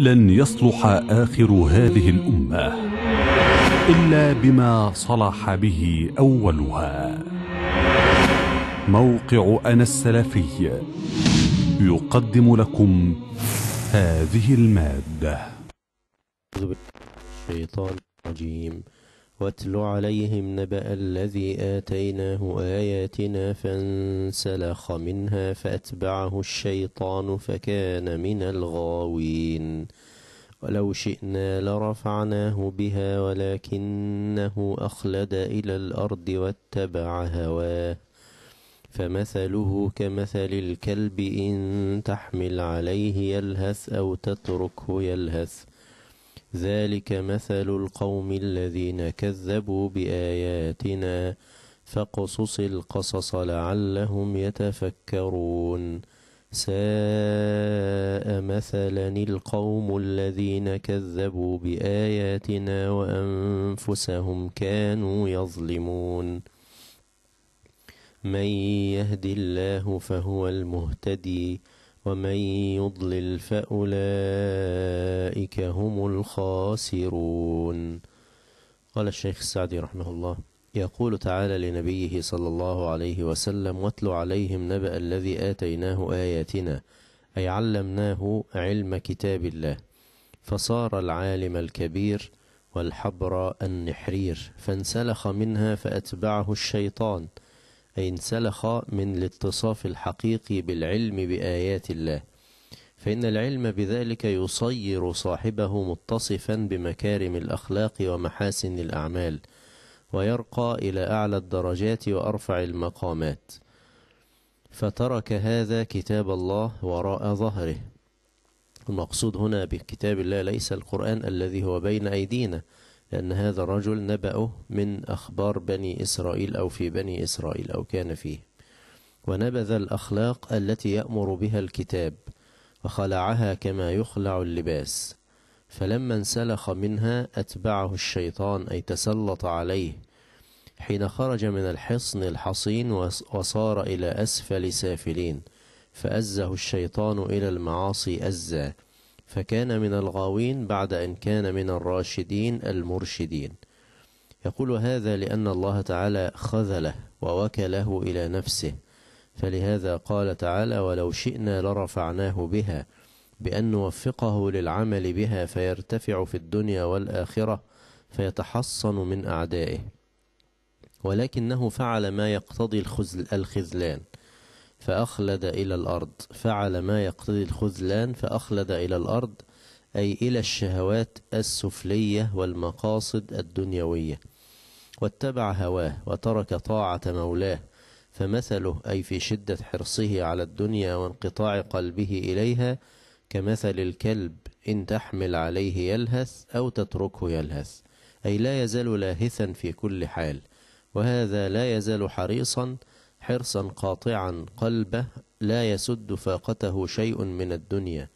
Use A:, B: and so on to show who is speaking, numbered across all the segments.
A: لن يصلح آخر هذه الأمة إلا بما صلح به أولها موقع أنا السلفي يقدم لكم هذه المادة الشيطان الرجيم واتل عليهم نبأ الذي آتيناه آياتنا فانسلخ منها فأتبعه الشيطان فكان من الغاوين ولو شئنا لرفعناه بها ولكنه أخلد إلى الأرض واتبع هواه فمثله كمثل الكلب إن تحمل عليه يلهث أو تتركه يلهث ذلك مثل القوم الذين كذبوا بآياتنا فاقصص القصص لعلهم يتفكرون ساء مثلا القوم الذين كذبوا بآياتنا وأنفسهم كانوا يظلمون من يهد الله فهو المهتدي ومن يضلل فأولئك هم الخاسرون قال الشيخ السعدي رحمه الله يقول تعالى لنبيه صلى الله عليه وسلم واتل عليهم نبأ الذي آتيناه آياتنا أي علمناه علم كتاب الله فصار العالم الكبير والحبر النحرير فانسلخ منها فأتبعه الشيطان أي انسلخ من الاتصاف الحقيقي بالعلم بآيات الله فإن العلم بذلك يصير صاحبه متصفا بمكارم الأخلاق ومحاسن الأعمال ويرقى إلى أعلى الدرجات وأرفع المقامات فترك هذا كتاب الله وراء ظهره المقصود هنا بكتاب الله ليس القرآن الذي هو بين أيدينا لأن هذا الرجل نبأه من أخبار بني إسرائيل أو في بني إسرائيل أو كان فيه ونبذ الأخلاق التي يأمر بها الكتاب وخلعها كما يخلع اللباس فلما انسلخ منها أتبعه الشيطان أي تسلط عليه حين خرج من الحصن الحصين وصار إلى أسفل سافلين فأزه الشيطان إلى المعاصي أزا فكان من الغاوين بعد أن كان من الراشدين المرشدين يقول هذا لأن الله تعالى خذله ووكله إلى نفسه فلهذا قال تعالى ولو شئنا لرفعناه بها بأن نوفقه للعمل بها فيرتفع في الدنيا والآخرة فيتحصن من أعدائه ولكنه فعل ما يقتضي الخزل الخذلان فأخلد إلى الأرض فعل ما يقتضي الخذلان فأخلد إلى الأرض أي إلى الشهوات السفلية والمقاصد الدنيوية واتبع هواه وترك طاعة مولاه فمثله أي في شدة حرصه على الدنيا وانقطاع قلبه إليها كمثل الكلب إن تحمل عليه يلهث أو تتركه يلهث أي لا يزال لاهثا في كل حال وهذا لا يزال حريصا حرصا قاطعا قلبه لا يسد فاقته شيء من الدنيا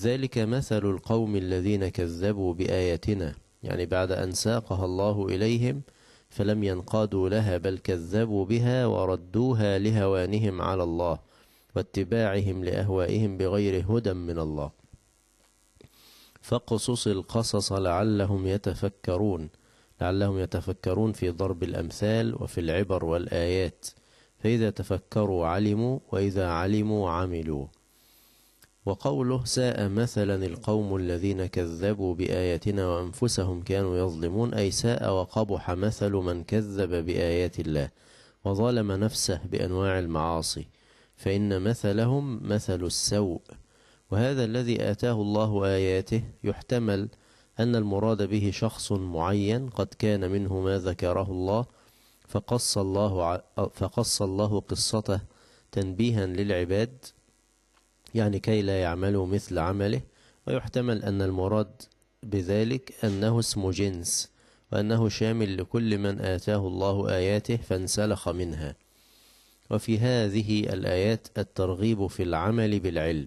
A: ذلك مثل القوم الذين كذبوا بآياتنا يعني بعد أن ساقها الله إليهم فلم ينقادوا لها بل كذبوا بها وردوها لهوانهم على الله واتباعهم لأهوائهم بغير هدى من الله فاقصص القصص لعلهم يتفكرون لعلهم يتفكرون في ضرب الأمثال وفي العبر والآيات فإذا تفكروا علموا وإذا علموا عملوا وقوله ساء مثلا القوم الذين كذبوا بآياتنا وأنفسهم كانوا يظلمون أي ساء وقبح مثل من كذب بآيات الله وظلم نفسه بأنواع المعاصي فإن مثلهم مثل السوء وهذا الذي آتاه الله آياته يحتمل أن المراد به شخص معين قد كان منه ما ذكره الله فقص الله فقص الله قصته تنبيها للعباد يعني كي لا يعملوا مثل عمله ويحتمل أن المراد بذلك أنه اسم جنس وأنه شامل لكل من آتاه الله آياته فانسلخ منها وفي هذه الآيات الترغيب في العمل بالعلم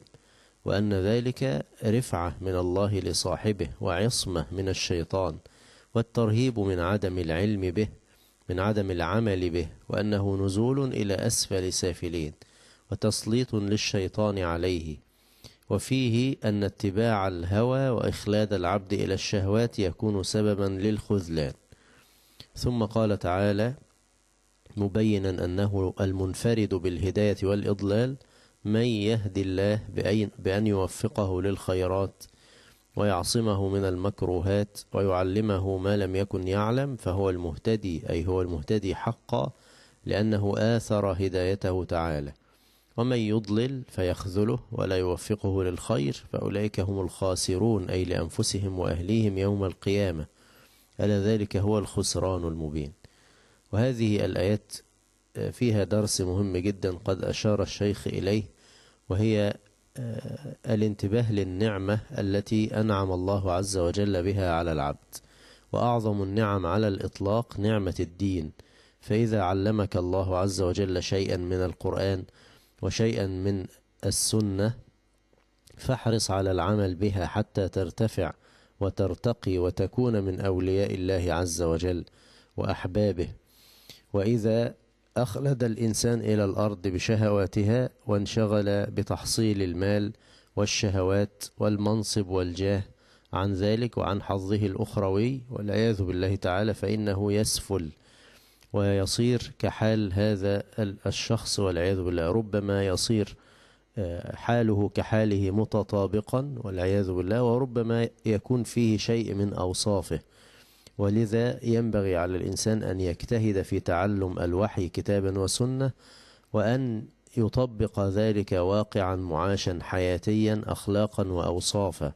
A: وأن ذلك رفعة من الله لصاحبه وعصمة من الشيطان والترهيب من عدم العلم به من عدم العمل به وأنه نزول إلى أسفل سافلين وتسليط للشيطان عليه وفيه أن اتباع الهوى وإخلاد العبد إلى الشهوات يكون سببا للخذلان ثم قال تعالى مبينا أنه المنفرد بالهداية والإضلال من يهد الله بأن يوفقه للخيرات ويعصمه من المكروهات ويعلمه ما لم يكن يعلم فهو المهتدي أي هو المهتدي حقا لأنه آثر هدايته تعالى ومن يضلل فيخذله ولا يوفقه للخير فأولئك هم الخاسرون أي لأنفسهم وأهليهم يوم القيامة ألا ذلك هو الخسران المبين وهذه الآيات فيها درس مهم جدا قد أشار الشيخ إليه وهي آه، الانتباه للنعمة التي أنعم الله عز وجل بها على العبد وأعظم النعم على الإطلاق نعمة الدين فإذا علمك الله عز وجل شيئا من القرآن وشيئا من السنة فاحرص على العمل بها حتى ترتفع وترتقي وتكون من أولياء الله عز وجل وأحبابه وإذا أخلد الإنسان إلى الأرض بشهواتها وانشغل بتحصيل المال والشهوات والمنصب والجاه عن ذلك وعن حظه الأخروي والعياذ بالله تعالى فإنه يسفل ويصير كحال هذا الشخص والعياذ بالله ربما يصير آه، حاله كحاله متطابقا والعياذ بالله وربما يكون فيه شيء من أوصافه ولذا ينبغي على الإنسان أن يجتهد في تعلم الوحي كتابا وسنة وأن يطبق ذلك واقعا معاشا حياتيا أخلاقا وأوصافا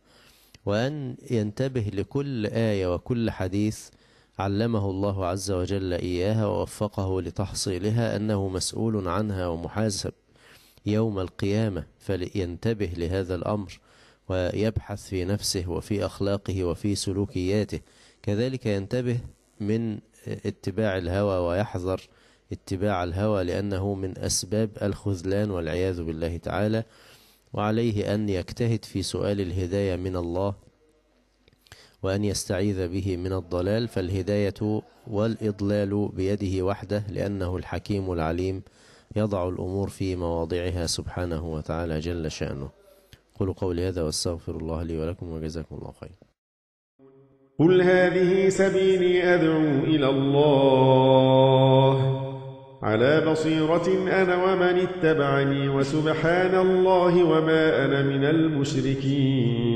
A: وأن ينتبه لكل آية وكل حديث علمه الله عز وجل إياها ووفقه لتحصيلها أنه مسؤول عنها ومحاسب يوم القيامة فلينتبه لهذا الأمر ويبحث في نفسه وفي أخلاقه وفي سلوكياته كذلك ينتبه من اتباع الهوى ويحذر اتباع الهوى لأنه من أسباب الخذلان والعياذ بالله تعالى وعليه أن يجتهد في سؤال الهداية من الله وأن يستعيذ به من الضلال فالهداية والإضلال بيده وحده لأنه الحكيم العليم يضع الأمور في مواضعها سبحانه وتعالى جل شأنه قولوا قولي هذا واستغفر الله لي ولكم وجزاكم الله خير قل هذه سبيلي أدعو إلى الله على بصيرة أنا ومن اتبعني وسبحان الله وما أنا من المشركين